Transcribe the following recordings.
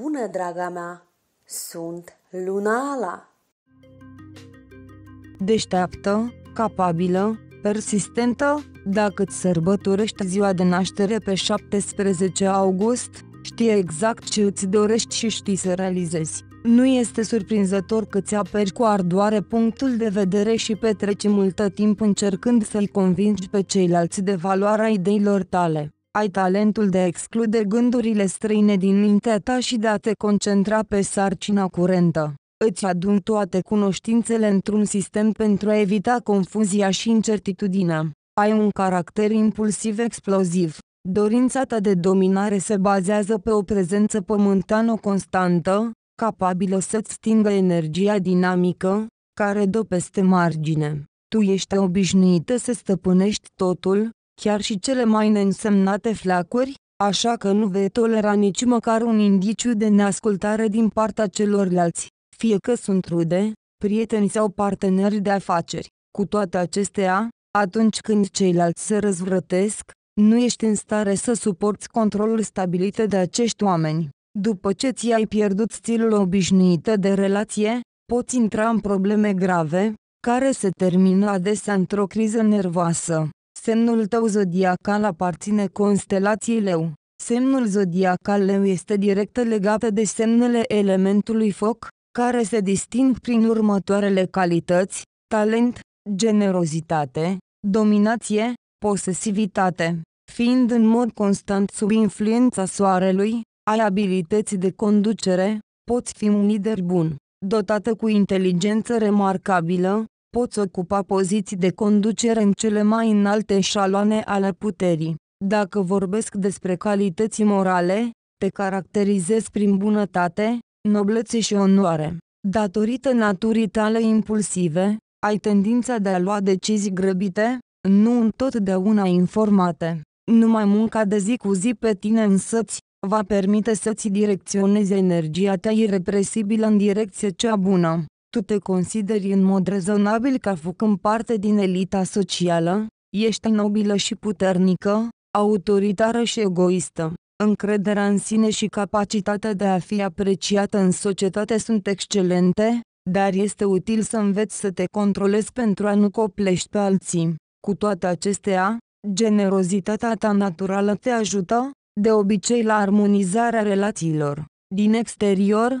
bună, draga mea! Sunt Lunala! Deșteaptă, capabilă, persistentă, dacă îți sărbătorești ziua de naștere pe 17 august, știi exact ce îți dorești și știi să realizezi. Nu este surprinzător că ți aperi cu ardoare punctul de vedere și petreci multă timp încercând să-i convingi pe ceilalți de valoarea ideilor tale ai talentul de a exclude gândurile străine din mintea ta și de a te concentra pe sarcina curentă. Îți adun toate cunoștințele într-un sistem pentru a evita confuzia și incertitudinea. Ai un caracter impulsiv exploziv. Dorința ta de dominare se bazează pe o prezență pământană constantă, capabilă să-ți stingă energia dinamică, care dă peste margine. Tu ești obișnuită să stăpânești totul, chiar și cele mai neînsemnate flacuri, așa că nu vei tolera nici măcar un indiciu de neascultare din partea celorlalți, fie că sunt rude, prieteni sau parteneri de afaceri. Cu toate acestea, atunci când ceilalți se răzvrătesc, nu ești în stare să suporți controlul stabilit de acești oameni. După ce ți-ai pierdut stilul obișnuit de relație, poți intra în probleme grave, care se termină adesea într-o criză nervoasă. Semnul tău zodiacal aparține constelației leu. Semnul zodiacal leu este direct legat de semnele elementului foc, care se disting prin următoarele calități, talent, generozitate, dominație, posesivitate. Fiind în mod constant sub influența soarelui, ai abilități de conducere, poți fi un lider bun, dotată cu inteligență remarcabilă, poți ocupa poziții de conducere în cele mai înalte șaloane ale puterii. Dacă vorbesc despre calități morale, te caracterizezi prin bunătate, noblețe și onoare. Datorită naturii tale impulsive, ai tendința de a lua decizii grăbite, nu întotdeauna informate. Numai munca de zi cu zi pe tine însăți, va permite să-ți direcționezi energia ta irepresibilă în direcție cea bună. Tu te consideri în mod rezonabil ca făcând parte din elita socială? Ești nobilă și puternică, autoritară și egoistă. Încrederea în sine și capacitatea de a fi apreciată în societate sunt excelente, dar este util să înveți să te controlezi pentru a nu coplești pe alții. Cu toate acestea, generozitatea ta naturală te ajută, de obicei, la armonizarea relațiilor. Din exterior,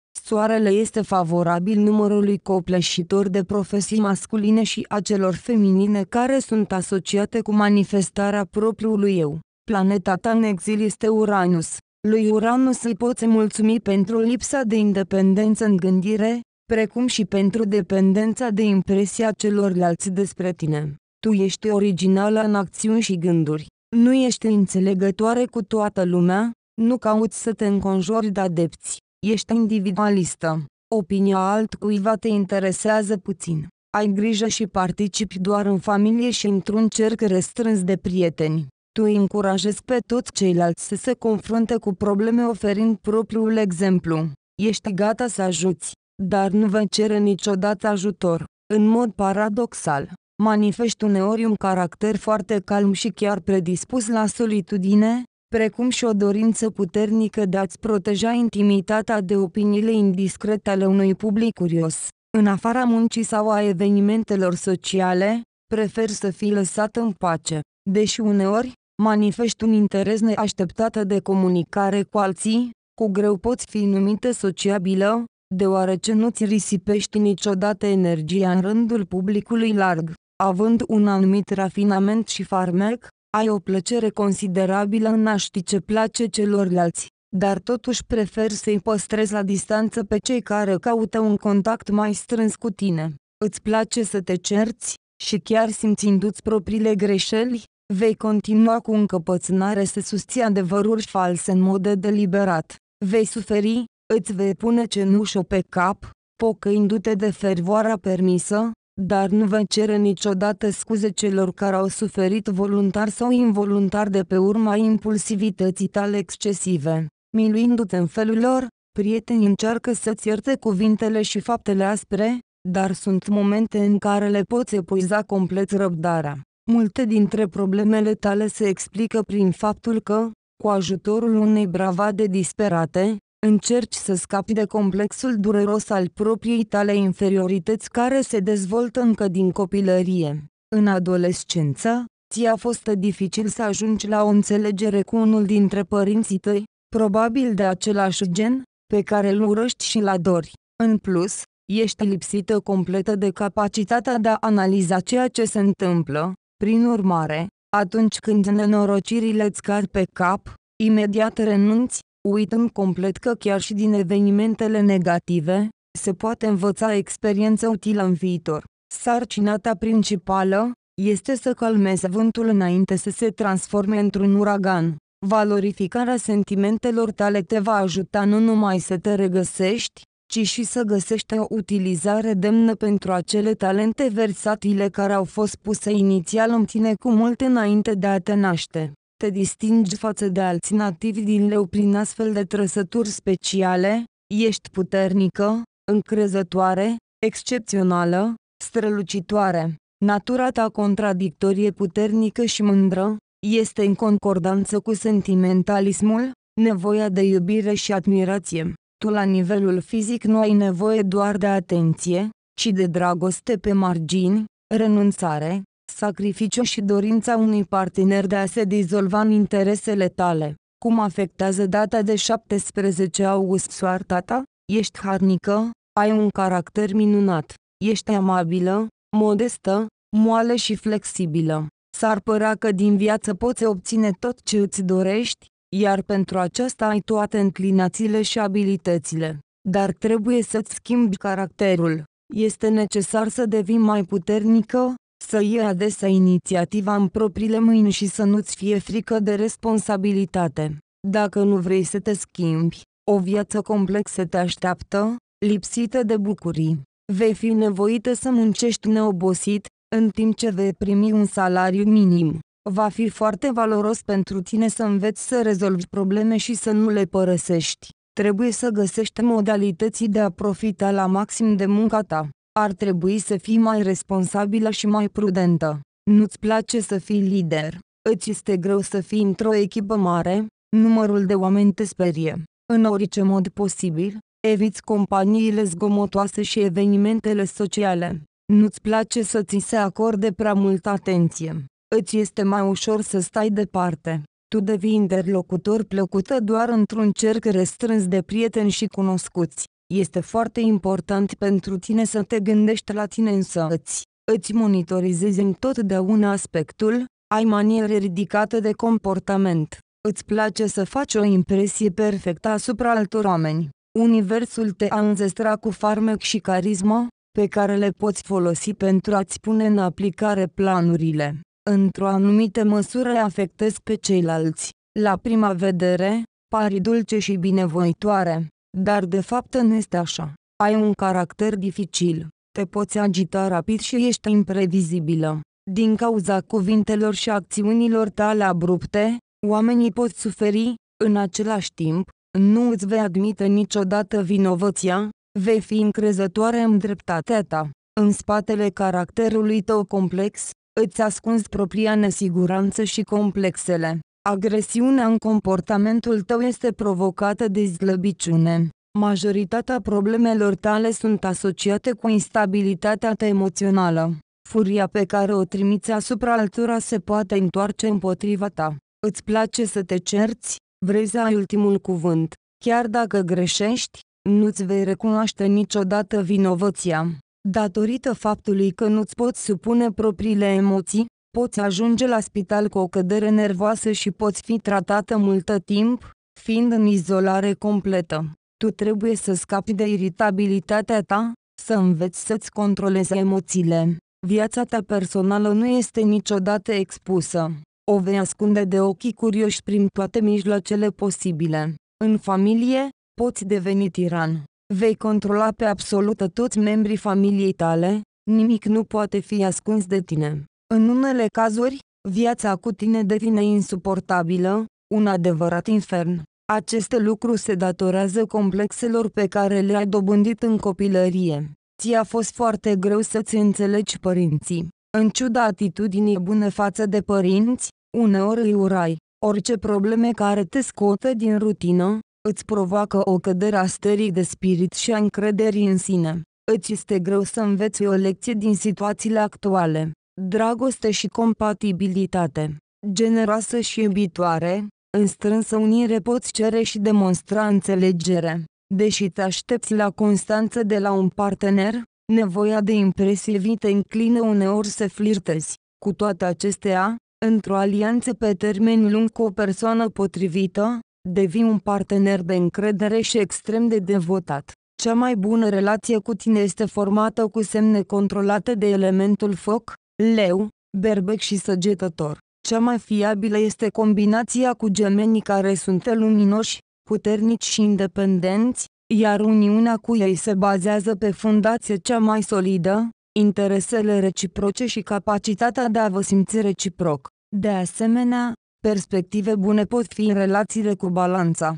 Soarele este favorabil numărului copleșitor de profesii masculine și a celor feminine care sunt asociate cu manifestarea propriului eu. Planeta ta în exil este Uranus. Lui Uranus îi poți mulțumi pentru lipsa de independență în gândire, precum și pentru dependența de impresia celorlalți despre tine. Tu ești originală în acțiuni și gânduri. Nu ești înțelegătoare cu toată lumea, nu cauți să te înconjori de adepți. Ești individualistă. Opinia altcuiva te interesează puțin. Ai grijă și participi doar în familie și într-un cerc restrâns de prieteni. Tu îi încurajezi pe toți ceilalți să se confrunte cu probleme oferind propriul exemplu. Ești gata să ajuți, dar nu vei cere niciodată ajutor. În mod paradoxal, manifesti uneori un caracter foarte calm și chiar predispus la solitudine, precum și o dorință puternică de a-ți proteja intimitatea de opiniile indiscrete ale unui public curios. În afara muncii sau a evenimentelor sociale, prefer să fii lăsat în pace. Deși uneori, manifesti un interes neașteptat de comunicare cu alții, cu greu poți fi numită sociabilă, deoarece nu-ți risipești niciodată energia în rândul publicului larg, având un anumit rafinament și farmec, ai o plăcere considerabilă în a ști ce place celorlalți, dar totuși preferi să-i păstrezi la distanță pe cei care caută un contact mai strâns cu tine. Îți place să te cerți și chiar simțindu-ți propriile greșeli, vei continua cu încăpățânare să susții adevăruri false în mod deliberat. Vei suferi, îți vei pune cenușă pe cap, pocăindu-te de fervoarea permisă, dar nu vă cere niciodată scuze celor care au suferit voluntar sau involuntar de pe urma impulsivității tale excesive. Miluindu-te în felul lor, prietenii încearcă să-ți ierte cuvintele și faptele aspre, dar sunt momente în care le poți epuiza complet răbdarea. Multe dintre problemele tale se explică prin faptul că, cu ajutorul unei bravade disperate, Încerci să scapi de complexul dureros al propriei tale inferiorități care se dezvoltă încă din copilărie. În adolescență, ți-a fost dificil să ajungi la o înțelegere cu unul dintre părinții tăi, probabil de același gen, pe care îl urăști și îl adori. În plus, ești lipsită completă de capacitatea de a analiza ceea ce se întâmplă, prin urmare, atunci când nenorocirile îți cad pe cap, imediat renunți, uităm complet că chiar și din evenimentele negative, se poate învăța experiență utilă în viitor. Sarcina ta principală este să calmezi vântul înainte să se transforme într-un uragan. Valorificarea sentimentelor tale te va ajuta nu numai să te regăsești, ci și să găsești o utilizare demnă pentru acele talente versatile care au fost puse inițial în tine cu mult înainte de a te naște te distingi față de alții nativi din leu prin astfel de trăsături speciale, ești puternică, încrezătoare, excepțională, strălucitoare. Natura ta contradictorie puternică și mândră, este în concordanță cu sentimentalismul, nevoia de iubire și admirație. Tu la nivelul fizic nu ai nevoie doar de atenție, ci de dragoste pe margini, renunțare, sacrificiu și dorința unui partener de a se dizolva în interesele tale. Cum afectează data de 17 august soarta ta? Ești harnică, ai un caracter minunat, ești amabilă, modestă, moale și flexibilă. S-ar părea că din viață poți obține tot ce îți dorești, iar pentru aceasta ai toate înclinațiile și abilitățile. Dar trebuie să-ți schimbi caracterul. Este necesar să devii mai puternică, să iei adesea inițiativa în propriile mâini și să nu-ți fie frică de responsabilitate. Dacă nu vrei să te schimbi, o viață complexă te așteaptă, lipsită de bucurii. Vei fi nevoită să muncești neobosit, în timp ce vei primi un salariu minim. Va fi foarte valoros pentru tine să înveți să rezolvi probleme și să nu le părăsești. Trebuie să găsești modalități de a profita la maxim de munca ta. Ar trebui să fii mai responsabilă și mai prudentă. Nu-ți place să fii lider. Îți este greu să fii într-o echipă mare, numărul de oameni te sperie. În orice mod posibil, eviți companiile zgomotoase și evenimentele sociale. Nu-ți place să ți se acorde prea multă atenție. Îți este mai ușor să stai departe. Tu devii interlocutor plăcută doar într-un cerc restrâns de prieteni și cunoscuți. Este foarte important pentru tine să te gândești la tine însăți, îți monitorizezi întotdeauna aspectul, ai maniere ridicate de comportament, îți place să faci o impresie perfectă asupra altor oameni. Universul te a înzestrat cu farmec și carisma, pe care le poți folosi pentru a-ți pune în aplicare planurile. Într-o anumită măsură afectezi pe ceilalți. La prima vedere, pari dulce și binevoitoare, dar de fapt nu este așa. Ai un caracter dificil, te poți agita rapid și ești imprevizibilă. Din cauza cuvintelor și acțiunilor tale abrupte, oamenii pot suferi, în același timp, nu îți vei admite niciodată vinovăția, vei fi încrezătoare în dreptatea ta. În spatele caracterului tău complex, îți ascunzi propria nesiguranță și complexele. Agresiunea în comportamentul tău este provocată de slăbiciune. Majoritatea problemelor tale sunt asociate cu instabilitatea ta emoțională. Furia pe care o trimiți asupra altora se poate întoarce împotriva ta. Îți place să te cerți, vrei să ai ultimul cuvânt. Chiar dacă greșești, nu-ți vei recunoaște niciodată vinovăția. Datorită faptului că nu-ți poți supune propriile emoții, poți ajunge la spital cu o cădere nervoasă și poți fi tratată multă timp, fiind în izolare completă. Tu trebuie să scapi de iritabilitatea ta, să înveți să-ți controlezi emoțiile. Viața ta personală nu este niciodată expusă. O vei ascunde de ochii curioși prin toate mijloacele posibile. În familie, poți deveni tiran. Vei controla pe absolută toți membrii familiei tale, nimic nu poate fi ascuns de tine. În unele cazuri, viața cu tine devine insuportabilă, un adevărat infern. Aceste lucruri se datorează complexelor pe care le-ai dobândit în copilărie. Ți-a fost foarte greu să-ți înțelegi părinții. În ciuda atitudinii bune față de părinți, uneori îi urai. Orice probleme care te scotă din rutină, îți provoacă o cădere a stării de spirit și a încrederii în sine. Îți este greu să înveți o lecție din situațiile actuale dragoste și compatibilitate. Generoasă și iubitoare, în strânsă unire poți cere și demonstra înțelegere. Deși te aștepți la constanță de la un partener, nevoia de impresivii te înclină uneori să flirtezi. Cu toate acestea, într-o alianță pe termen lung cu o persoană potrivită, devii un partener de încredere și extrem de devotat. Cea mai bună relație cu tine este formată cu semne controlate de elementul foc, leu, berbec și săgetător. Cea mai fiabilă este combinația cu gemenii care sunt luminoși, puternici și independenți, iar uniunea cu ei se bazează pe fundație cea mai solidă, interesele reciproce și capacitatea de a vă simți reciproc. De asemenea, perspective bune pot fi în relațiile cu balanța.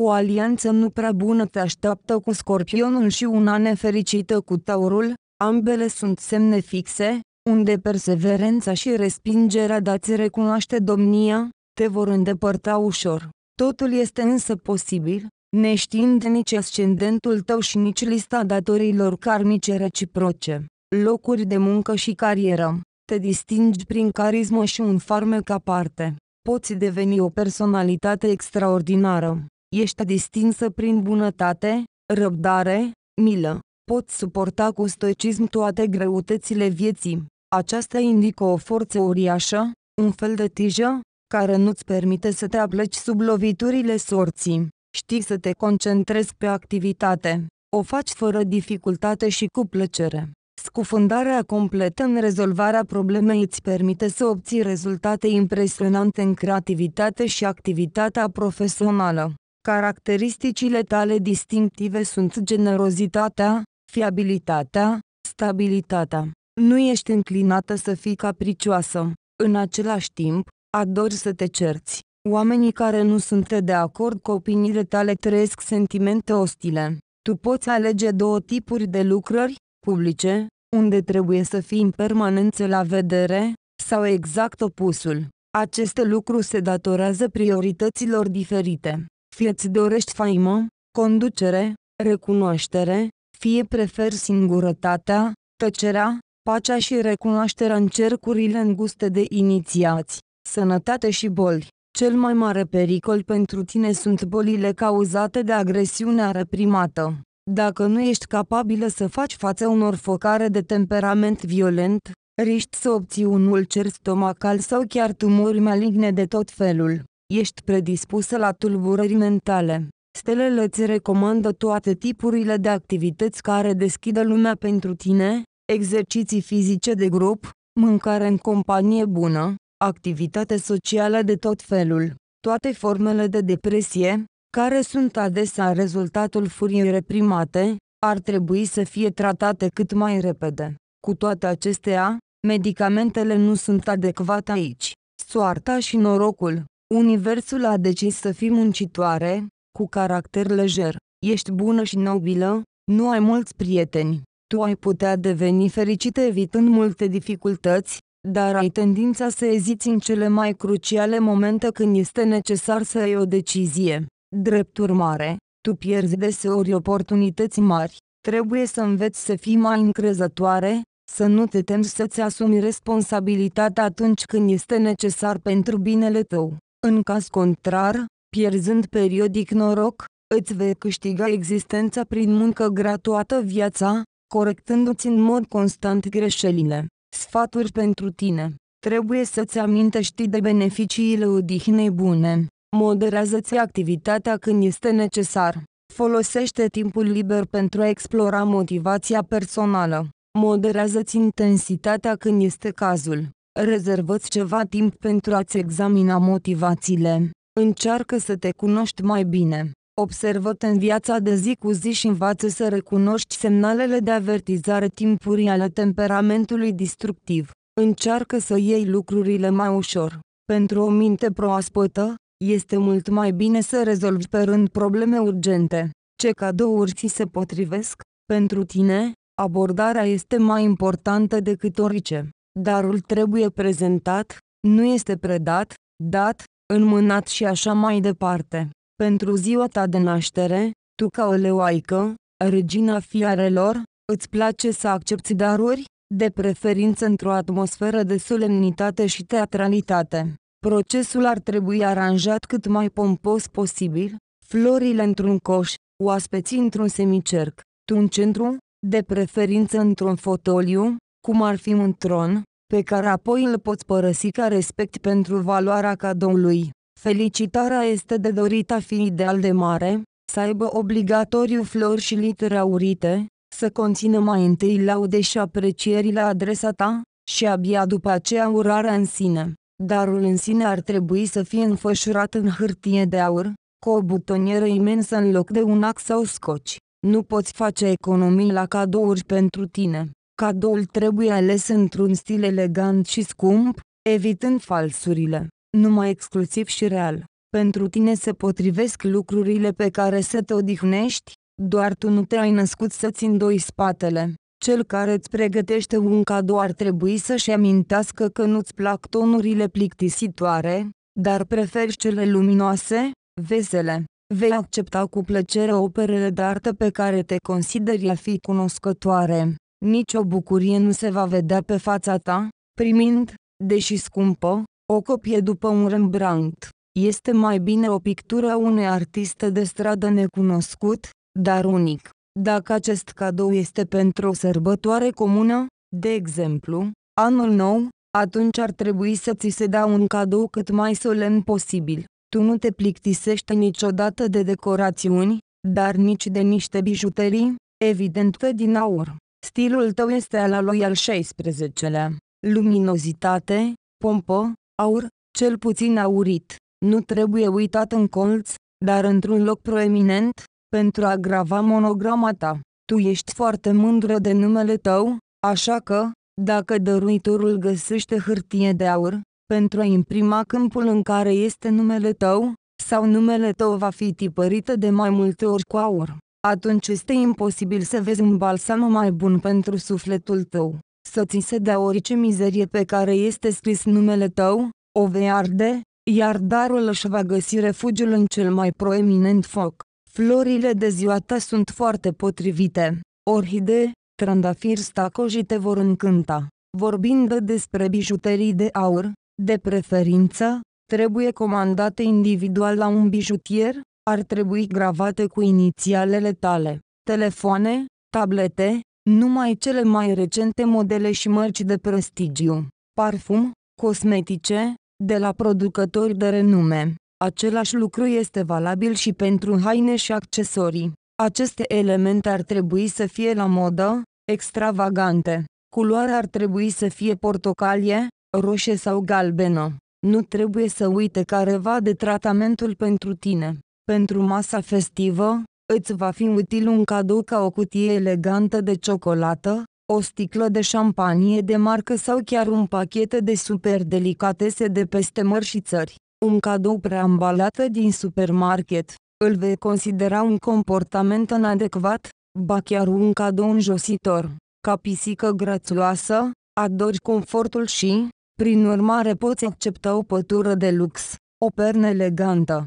o alianță nu prea bună te așteaptă cu scorpionul și una nefericită cu taurul, ambele sunt semne fixe, unde perseverența și respingerea dați recunoaște domnia, te vor îndepărta ușor. Totul este însă posibil, neștiind nici ascendentul tău și nici lista datorilor karmice reciproce, locuri de muncă și carieră. Te distingi prin carismă și un farmec aparte. Poți deveni o personalitate extraordinară. Ești distinsă prin bunătate, răbdare, milă. Poți suporta cu stoicism toate greutățile vieții. Aceasta indică o forță uriașă, un fel de tijă, care nu-ți permite să te apleci sub loviturile sorții. Știi să te concentrezi pe activitate. O faci fără dificultate și cu plăcere. Scufundarea completă în rezolvarea problemei îți permite să obții rezultate impresionante în creativitate și activitatea profesională. Caracteristicile tale distinctive sunt generozitatea, fiabilitatea, stabilitatea. Nu ești înclinată să fii capricioasă. În același timp, adori să te cerți. Oamenii care nu sunt de acord cu opiniile tale trăiesc sentimente ostile. Tu poți alege două tipuri de lucrări, publice, unde trebuie să fii în permanență la vedere, sau exact opusul. Acest lucru se datorează priorităților diferite fie ți dorești faimă, conducere, recunoaștere, fie preferi singurătatea, tăcerea, pacea și recunoașterea în cercurile înguste de inițiați, sănătate și boli. Cel mai mare pericol pentru tine sunt bolile cauzate de agresiunea reprimată. Dacă nu ești capabilă să faci față unor focare de temperament violent, riști să obții un ulcer stomacal sau chiar tumori maligne de tot felul. Ești predispusă la tulburări mentale. Stelele îți recomandă toate tipurile de activități care deschidă lumea pentru tine, exerciții fizice de grup, mâncare în companie bună, activitate socială de tot felul, toate formele de depresie, care sunt adesea rezultatul furiei reprimate, ar trebui să fie tratate cât mai repede. Cu toate acestea, medicamentele nu sunt adecvate aici. Soarta și norocul Universul a decis să fii muncitoare, cu caracter lejer. Ești bună și nobilă, nu ai mulți prieteni. Tu ai putea deveni fericită evitând multe dificultăți, dar ai tendința să eziți în cele mai cruciale momente când este necesar să iei o decizie. Drept urmare, tu pierzi deseori oportunități mari. Trebuie să înveți să fii mai încrezătoare, să nu te temi să-ți asumi responsabilitatea atunci când este necesar pentru binele tău. În caz contrar, pierzând periodic noroc, îți vei câștiga existența prin muncă toată viața, corectându-ți în mod constant greșelile. Sfaturi pentru tine. Trebuie să-ți amintești de beneficiile odihnei bune. Moderează-ți activitatea când este necesar. Folosește timpul liber pentru a explora motivația personală. Moderează-ți intensitatea când este cazul rezervă-ți ceva timp pentru a-ți examina motivațiile. Încearcă să te cunoști mai bine. Observă-te în viața de zi cu zi și învață să recunoști semnalele de avertizare timpurii ale temperamentului distructiv. Încearcă să iei lucrurile mai ușor. Pentru o minte proaspătă, este mult mai bine să rezolvi pe rând probleme urgente. Ce cadouri ți se potrivesc? Pentru tine, abordarea este mai importantă decât orice darul trebuie prezentat, nu este predat, dat, înmânat și așa mai departe. Pentru ziua ta de naștere, tu ca o leoaică, regina fiarelor, îți place să accepti daruri, de preferință într-o atmosferă de solemnitate și teatralitate. Procesul ar trebui aranjat cât mai pompos posibil, florile într-un coș, oaspeții într-un semicerc, tu în centru, de preferință într-un fotoliu, cum ar fi un tron, pe care apoi îl poți părăsi ca respect pentru valoarea cadoului. Felicitarea este de dorit a fi ideal de mare, să aibă obligatoriu flori și litere aurite, să conțină mai întâi laude și aprecieri la adresa ta, și abia după aceea urarea în sine. Darul în sine ar trebui să fie înfășurat în hârtie de aur, cu o butonieră imensă în loc de un ax sau scoci. Nu poți face economii la cadouri pentru tine. Cadoul trebuie ales într-un stil elegant și scump, evitând falsurile, numai exclusiv și real. Pentru tine se potrivesc lucrurile pe care să te odihnești, doar tu nu te-ai născut să-ți îndoi spatele. Cel care îți pregătește un cadou ar trebui să-și amintească că nu-ți plac tonurile plictisitoare, dar preferi cele luminoase, vesele. Vei accepta cu plăcere operele de artă pe care te consideri a fi cunoscătoare nicio bucurie nu se va vedea pe fața ta, primind, deși scumpă, o copie după un Rembrandt. Este mai bine o pictură a unui artist de stradă necunoscut, dar unic. Dacă acest cadou este pentru o sărbătoare comună, de exemplu, anul nou, atunci ar trebui să ți se dea un cadou cât mai solemn posibil. Tu nu te plictisești niciodată de decorațiuni, dar nici de niște bijuterii, evident pe din aur. Stilul tău este al lui al 16-lea. Luminozitate, pompă, aur, cel puțin aurit. Nu trebuie uitat în colț, dar într-un loc proeminent, pentru a agrava monograma ta. Tu ești foarte mândră de numele tău, așa că, dacă dăruitorul găsește hârtie de aur, pentru a imprima câmpul în care este numele tău, sau numele tău va fi tipărită de mai multe ori cu aur atunci este imposibil să vezi un balsam mai bun pentru sufletul tău. Să ți se dea orice mizerie pe care este scris numele tău, o vei arde, iar darul își va găsi refugiul în cel mai proeminent foc. Florile de ziua ta sunt foarte potrivite. Orhidee, trandafir stacoji te vor încânta. Vorbind despre bijuterii de aur, de preferință, trebuie comandate individual la un bijutier, ar trebui gravate cu inițialele tale. Telefoane, tablete, numai cele mai recente modele și mărci de prestigiu. Parfum, cosmetice, de la producători de renume. Același lucru este valabil și pentru haine și accesorii. Aceste elemente ar trebui să fie la modă, extravagante. Culoarea ar trebui să fie portocalie, roșie sau galbenă. Nu trebuie să uite careva de tratamentul pentru tine. Pentru masa festivă, îți va fi util un cadou ca o cutie elegantă de ciocolată, o sticlă de șampanie de marcă sau chiar un pachet de super delicatese de peste mări și țări. Un cadou preambalat din supermarket, îl vei considera un comportament inadecvat, ba chiar un cadou înjositor. Ca pisică grațioasă, adori confortul și, prin urmare poți accepta o pătură de lux, o pernă elegantă,